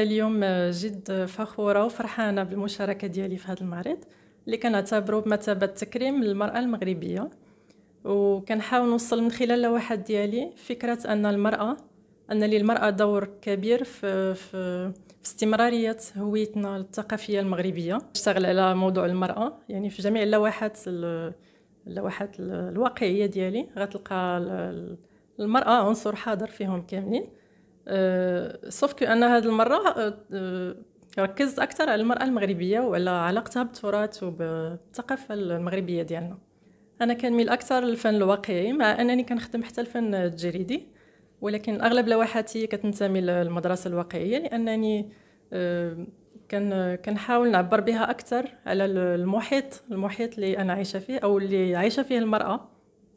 اليوم آه، جد فخوره وفرحانه بالمشاركه ديالي في هذا المعرض اللي كنعتبره بمثابه تكريم للمراه المغربيه وكنحاول نوصل من خلال اللوحات ديالي فكره ان المراه ان للمراه دور كبير في في, في استمراريه هويتنا الثقافيه المغربيه اشتغل على موضوع المراه يعني في جميع اللوحات اللوحات الواقعيه ديالي غتلقى المرأة آه، عنصر حاضر فيهم كاملين سوف آه، كو أن هذه المرة آه، ركزت أكثر على المرأة المغربية وعلى علاقتها بالتراث وبالثقافة المغربية ديالنا أنا كنميل أكثر للفن الواقعي مع أنني كنخدم حتى الفن التجريدي ولكن أغلب لوحاتي كتنتمي للمدرسة الواقعية لأنني كان كنحاول نعبر بها اكثر على المحيط المحيط اللي انا عايشه فيه او اللي عايشه فيه المراه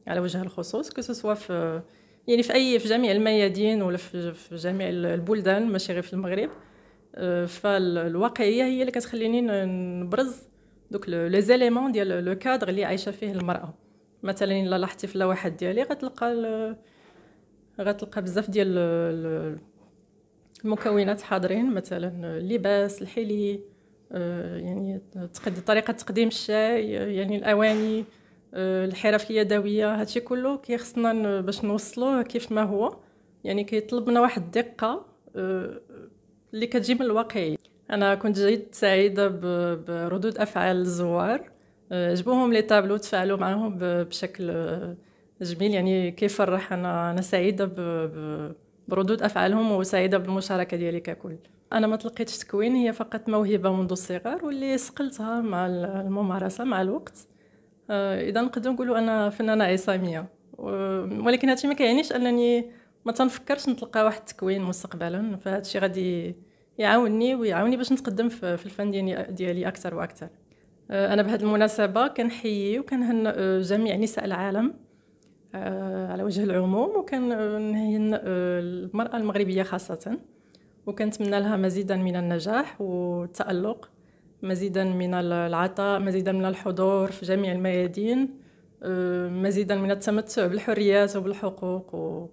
على وجه الخصوص كو في يعني في اي في جميع الميادين ولا في جميع البلدان ماشي غير في المغرب آه، فالواقعيه هي اللي كتخليني نبرز دوك لي زيليمون ديال لو كادر اللي عايشه فيه المراه مثلا الا لاحظتي في لوحات ديالي غتلقى غتلقى بزاف ديال المكونات حاضرين مثلا اللباس الحلي آه، يعني طريقه تقديم الشاي يعني الاواني آه، الحرف اليدويه هادشي كله كيخصنا باش نوصلوه كيف ما هو يعني كيطلب منا واحد الدقه آه، اللي كتجي من الواقعي انا كنت جيت سعيده بردود افعال الزوار آه، جبوهم لي طابلو تفاعلوا معاهم بشكل جميل يعني كيفرح انا انا سعيده بردود افعالهم وسعيده بالمشاركه ديالي ككل انا ما تلقيتش تكوين هي فقط موهبه منذ الصغر واللي سقلتها مع الممارسه مع الوقت آه، اذا نقدر نقولوا انا فنانه عصاميه ولكن هادشي ما كيعنيش انني ما تنفكرش نتلقى واحد التكوين مستقبلا فهادشي غادي يعاوني ويعاوني باش نتقدم في الفن ديالي ديالي اكثر واكثر آه، انا بهذه المناسبه كنحيي وكنهن آه، جميع نساء العالم على وجه العموم وكنهن المراه المغربيه خاصه وكنتمنى لها مزيدا من النجاح والتالق مزيدا من العطاء مزيدا من الحضور في جميع الميادين آه، مزيدا من التمتع بالحريات وبالحقوق و...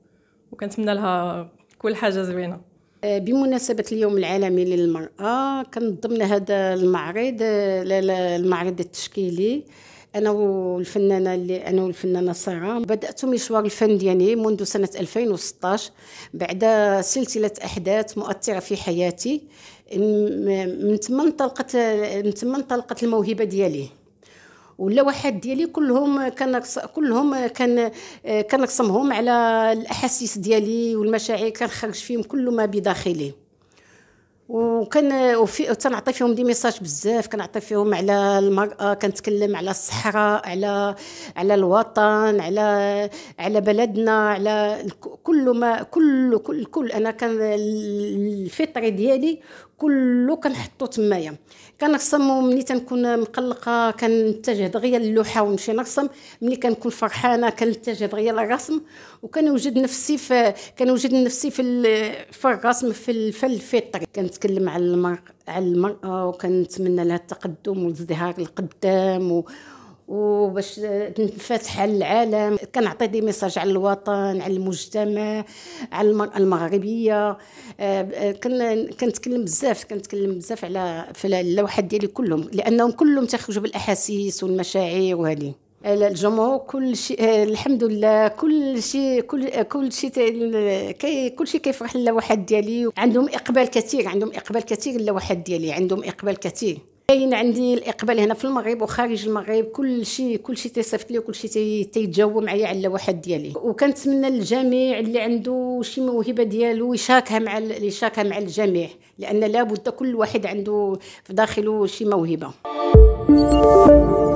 وكنتمنى لها كل حاجه زوينه آه، بمناسبة اليوم العالمي للمرأة كان ضمن هذا المعرض آه، المعرض التشكيلي انا والفنانه اللي انا والفنانه ساره بدات مشوار الفن ديالي منذ سنه 2016 بعد سلسله احداث مؤثره في حياتي من تما انطلقت من تما انطلقت الموهبه ديالي واللوحات ديالي كلهم كان كلهم كان كنرسمهم على الاحاسيس ديالي والمشاعر كنخرج فيهم كل ما بداخلي وكان وفي تنعطي فيهم دي ميساج بزاف كنعطي فيهم على المراه كنتكلم على الصحراء على على الوطن على على بلدنا على كل ما كل كل كل انا كان الفطري ديالي كله كنحطو تمايا كنرسم ملي تنكون مقلقه كنتجه دغيا للوحه ونمشي نرسم ملي كنكون فرحانه كنتجه دغيا للرسم وكنوجد نفسي في كنوجد نفسي في في الرسم في الفن الفطري كنتكلم على المرأة على المراه وكنتمنى لها التقدم والازدهار القدام و... وباش نفتح على العالم كنعطي دي ميساج على الوطن على المجتمع على المغربيه آه، كنتكلم بزاف كنتكلم بزاف على في اللوحات ديالي كلهم لانهم كلهم تخرجوا بالاحاسيس والمشاعر وهذه الجمهور كل شيء آه، الحمد لله كل شيء كل كل شيء كي كل شيء كيفرح اللوحات ديالي عندهم اقبال كثير عندهم اقبال كثير اللوحات ديالي عندهم اقبال كثير كاين عندي الاقبال هنا في المغرب وخارج المغرب كل شيء كل شيء تيصيفط لي وكل شيء تيتجاوب معايا على واحد ديالي وكنتمنى الجميع اللي عنده شي موهبه ديالو يشاركها مع يشاركها مع الجميع لان لابد كل واحد عنده في داخله شي موهبه